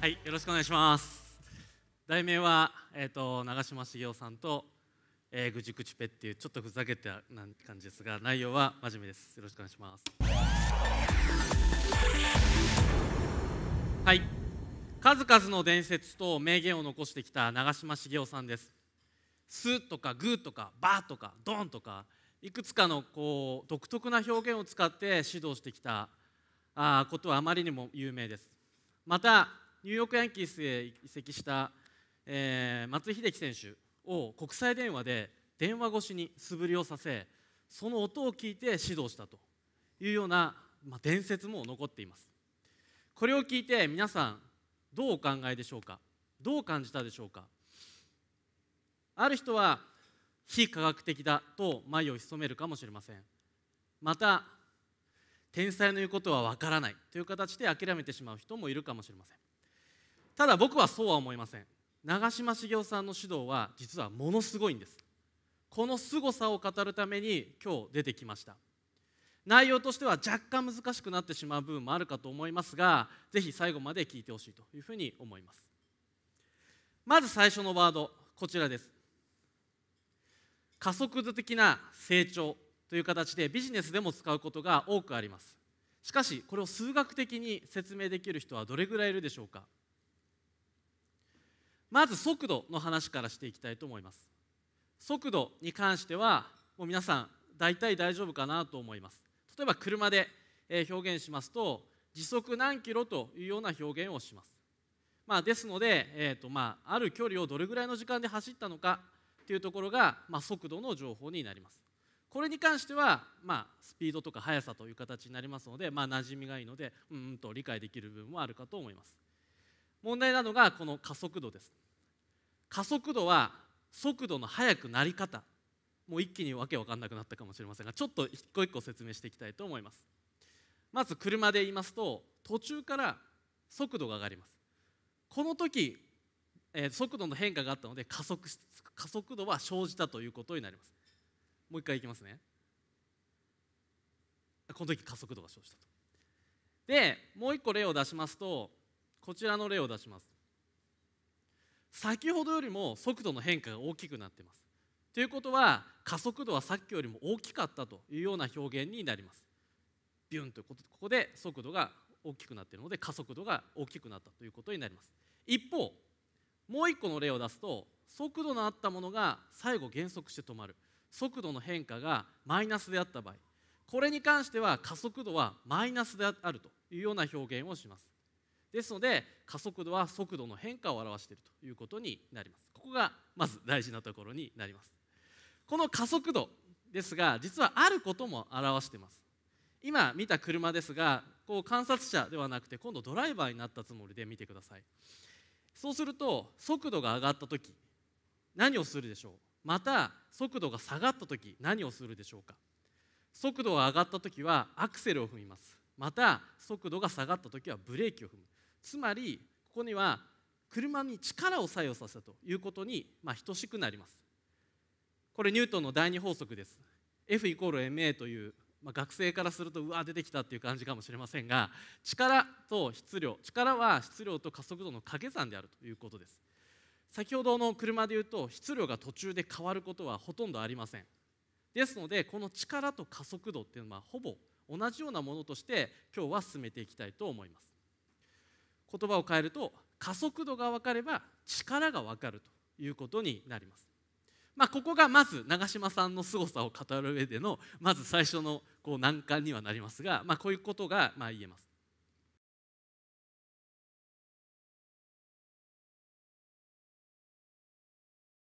はいよろしくお願いします題名は、えーと、長嶋茂雄さんと、えー、ぐちくちぺっていうちょっとふざけた感じですが内容は真面目ですよろしくお願いしますはい数々の伝説と名言を残してきた長嶋茂雄さんですすとかぐとかばとかどんとかいくつかのこう独特な表現を使って指導してきたあことはあまりにも有名ですまたニューヨークヤンキースへ移籍した、えー、松井秀喜選手を国際電話で電話越しに素振りをさせその音を聞いて指導したというような、まあ、伝説も残っていますこれを聞いて皆さんどうお考えでしょうかどう感じたでしょうかある人は非科学的だと眉を潜めるかもしれませんまた天才の言うことはわからないという形で諦めてしまう人もいるかもしれませんただ僕はそうは思いません長嶋茂雄さんの指導は実はものすごいんですこの凄さを語るために今日出てきました内容としては若干難しくなってしまう部分もあるかと思いますがぜひ最後まで聞いてほしいというふうに思いますまず最初のワードこちらです加速度的な成長という形でビジネスでも使うことが多くありますしかしこれを数学的に説明できる人はどれぐらいいるでしょうかまず速度の話からしていきたいと思います速度に関してはもう皆さん大体大丈夫かなと思います例えば車で表現しますと時速何キロというような表現をします、まあ、ですので、えーとまあ、ある距離をどれぐらいの時間で走ったのかというところが、まあ、速度の情報になりますこれに関しては、まあ、スピードとか速さという形になりますので、まあ、馴染みがいいのでうんと理解できる部分もあるかと思います問題なのがこの加速度です加速度は速度の速くなり方もう一気にわけわかんなくなったかもしれませんがちょっと一個一個説明していきたいと思いますまず車で言いますと途中から速度が上がりますこの時、えー、速度の変化があったので加速加速度は生じたということになりますもう一回いきますねこの時加速度が生じたとでもう一個例を出しますとこちらの例を出します先ほどよりも速度の変化が大きくなっていますということは加速度はさっきよりも大きかったというような表現になりますビュンとここで速度が大きくなっているので加速度が大きくなったということになります一方もう一個の例を出すと速度のあったものが最後減速して止まる速度の変化がマイナスであった場合これに関しては加速度はマイナスであるというような表現をしますですので加速度は速度の変化を表しているということになりますここがまず大事なところになりますこの加速度ですが実はあることも表してます今見た車ですがこう観察者ではなくて今度ドライバーになったつもりで見てくださいそうすると速度が上がった時何をするでしょうまた速度が下がった時何をするでしょうか速度が上がった時はアクセルを踏みますまた速度が下がった時はブレーキを踏むつまりここには車に力を作用させたということに、まあ、等しくなりますこれニュートンの第2法則です F イコール ma という、まあ、学生からするとうわ出てきたっていう感じかもしれませんが力と質量力は質量と加速度の掛け算であるということです先ほどの車でいうと質量が途中で変わることはほとんどありませんですのでこの力と加速度っていうのはほぼ同じようなものとして今日は進めていきたいと思います言葉を変えると加速度が分かれば力が分かるということになります。まあ、ここがまず長嶋さんの凄さを語る上でのまず最初のこう難関にはなりますが、まあ、こういうことがまあ言えます。